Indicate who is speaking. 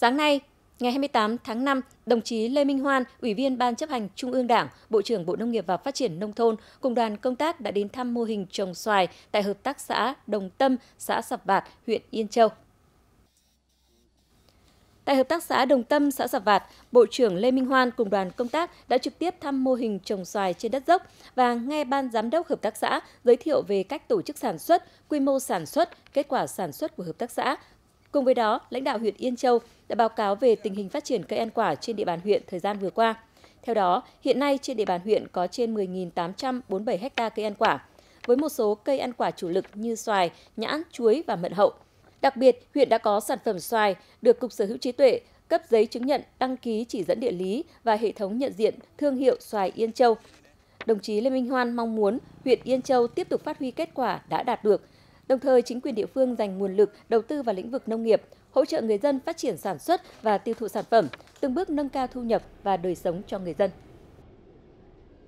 Speaker 1: Sáng nay, ngày 28 tháng 5, đồng chí Lê Minh Hoan, Ủy viên Ban chấp hành Trung ương Đảng, Bộ trưởng Bộ Nông nghiệp và Phát triển Nông thôn, cùng đoàn công tác đã đến thăm mô hình trồng xoài tại Hợp tác xã Đồng Tâm, xã Sập Vạt, huyện Yên Châu. Tại Hợp tác xã Đồng Tâm, xã Sạp Vạt, Bộ trưởng Lê Minh Hoan cùng đoàn công tác đã trực tiếp thăm mô hình trồng xoài trên đất dốc và nghe Ban Giám đốc Hợp tác xã giới thiệu về cách tổ chức sản xuất, quy mô sản xuất, kết quả sản xuất của Hợp tác xã Cùng với đó, lãnh đạo huyện Yên Châu đã báo cáo về tình hình phát triển cây ăn quả trên địa bàn huyện thời gian vừa qua. Theo đó, hiện nay trên địa bàn huyện có trên 10.847 ha cây ăn quả, với một số cây ăn quả chủ lực như xoài, nhãn, chuối và mận hậu. Đặc biệt, huyện đã có sản phẩm xoài được Cục Sở hữu trí tuệ cấp giấy chứng nhận đăng ký chỉ dẫn địa lý và hệ thống nhận diện thương hiệu xoài Yên Châu. Đồng chí Lê Minh Hoan mong muốn huyện Yên Châu tiếp tục phát huy kết quả đã đạt được, Đồng thời, chính quyền địa phương dành nguồn lực đầu tư vào lĩnh vực nông nghiệp, hỗ trợ người dân phát triển sản xuất và tiêu thụ sản phẩm, từng bước nâng cao thu nhập và đời sống cho người dân.